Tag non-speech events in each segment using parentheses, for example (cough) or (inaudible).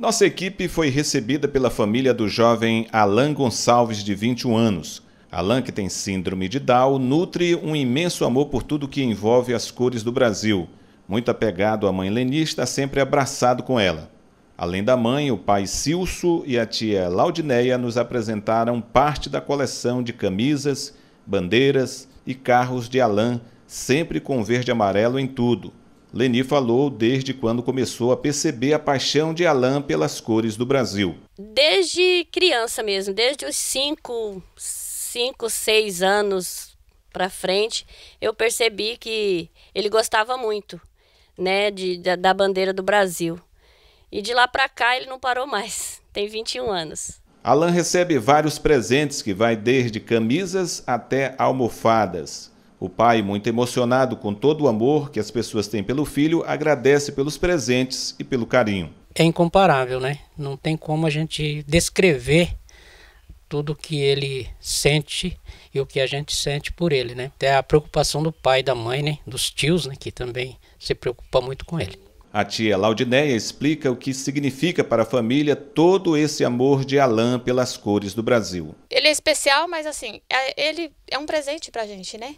Nossa equipe foi recebida pela família do jovem Alan Gonçalves, de 21 anos. Alan, que tem síndrome de Down, nutre um imenso amor por tudo que envolve as cores do Brasil. Muito apegado à mãe Leni, está sempre abraçado com ela. Além da mãe, o pai Silso e a tia Laudineia nos apresentaram parte da coleção de camisas, bandeiras e carros de Alan, sempre com verde e amarelo em tudo. Leni falou desde quando começou a perceber a paixão de Alain pelas cores do Brasil. Desde criança mesmo, desde os 5, 5, 6 anos para frente, eu percebi que ele gostava muito, né, de, da, da bandeira do Brasil. E de lá para cá ele não parou mais. (laughs) Tem 21 anos. Alain recebe vários presentes que vai desde camisas até almofadas. O pai, muito emocionado com todo o amor que as pessoas têm pelo filho, agradece pelos presentes e pelo carinho. É incomparável, né? Não tem como a gente descrever tudo que ele sente e o que a gente sente por ele, né? Até a preocupação do pai, da mãe, né? Dos tios, né? Que também se preocupa muito com ele. A tia Laudineia explica o que significa para a família todo esse amor de Alain pelas cores do Brasil ele é especial, mas assim, é, ele é um presente pra gente, né?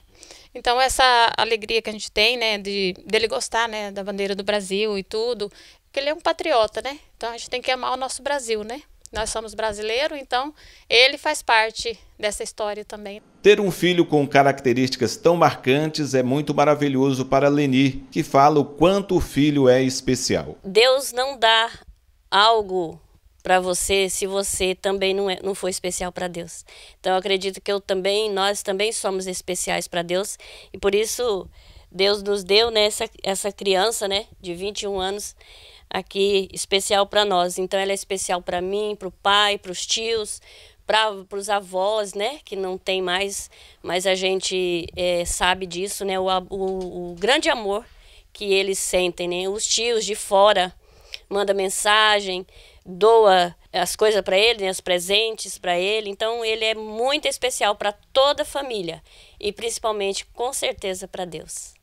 Então essa alegria que a gente tem, né, de dele gostar, né, da bandeira do Brasil e tudo, porque ele é um patriota, né? Então a gente tem que amar o nosso Brasil, né? Nós somos brasileiros, então ele faz parte dessa história também. Ter um filho com características tão marcantes é muito maravilhoso para Leni, que fala o quanto o filho é especial. Deus não dá algo para você se você também não, é, não foi especial para Deus. Então eu acredito que eu também, nós também somos especiais para Deus e por isso Deus nos deu né, essa, essa criança né, de 21 anos aqui especial para nós. Então ela é especial para mim, para o pai, para os tios, para os avós, né, que não tem mais, mas a gente é, sabe disso, né, o, o, o, grande amor que eles sentem, né, os tios de fora manda mensagem, doa as coisas para ele, né, os presentes para ele. Então ele é muito especial para toda a família e principalmente com certeza para Deus.